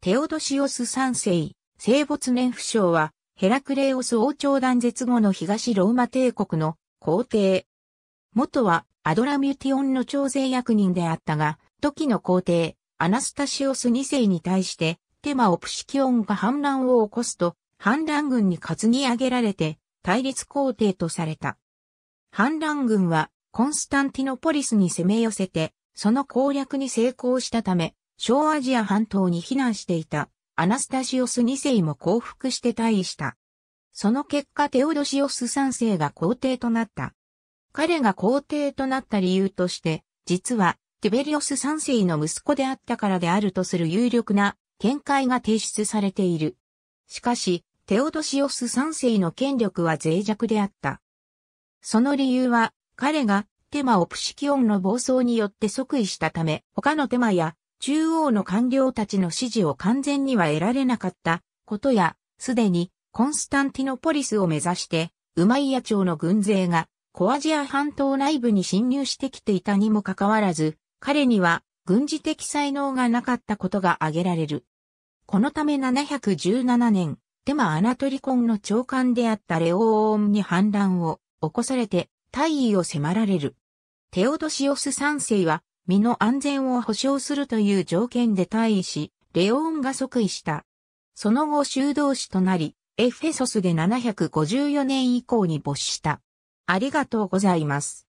テオドシオス三世、聖没年不詳は、ヘラクレオス王朝断絶後の東ローマ帝国の皇帝。元はアドラミュティオンの徴税役人であったが、時の皇帝、アナスタシオス2世に対して、テマオプシキオンが反乱を起こすと、反乱軍に担ぎ上げられて、対立皇帝とされた。反乱軍は、コンスタンティノポリスに攻め寄せて、その攻略に成功したため、小アジア半島に避難していたアナスタシオス2世も降伏して退位した。その結果テオドシオス3世が皇帝となった。彼が皇帝となった理由として、実はティベリオス3世の息子であったからであるとする有力な見解が提出されている。しかし、テオドシオス3世の権力は脆弱であった。その理由は、彼がテマオプシキオンの暴走によって即位したため、他のテマや中央の官僚たちの支持を完全には得られなかったことや、すでにコンスタンティノポリスを目指して、ウマイヤ朝の軍勢がコアジア半島内部に侵入してきていたにもかかわらず、彼には軍事的才能がなかったことが挙げられる。このため717年、テマ・アナトリコンの長官であったレオーンに反乱を起こされて大位を迫られる。テオドシオス3世は身の安全を保障するという条件で退位し、レオーンが即位した。その後修道士となり、エフェソスで754年以降に没した。ありがとうございます。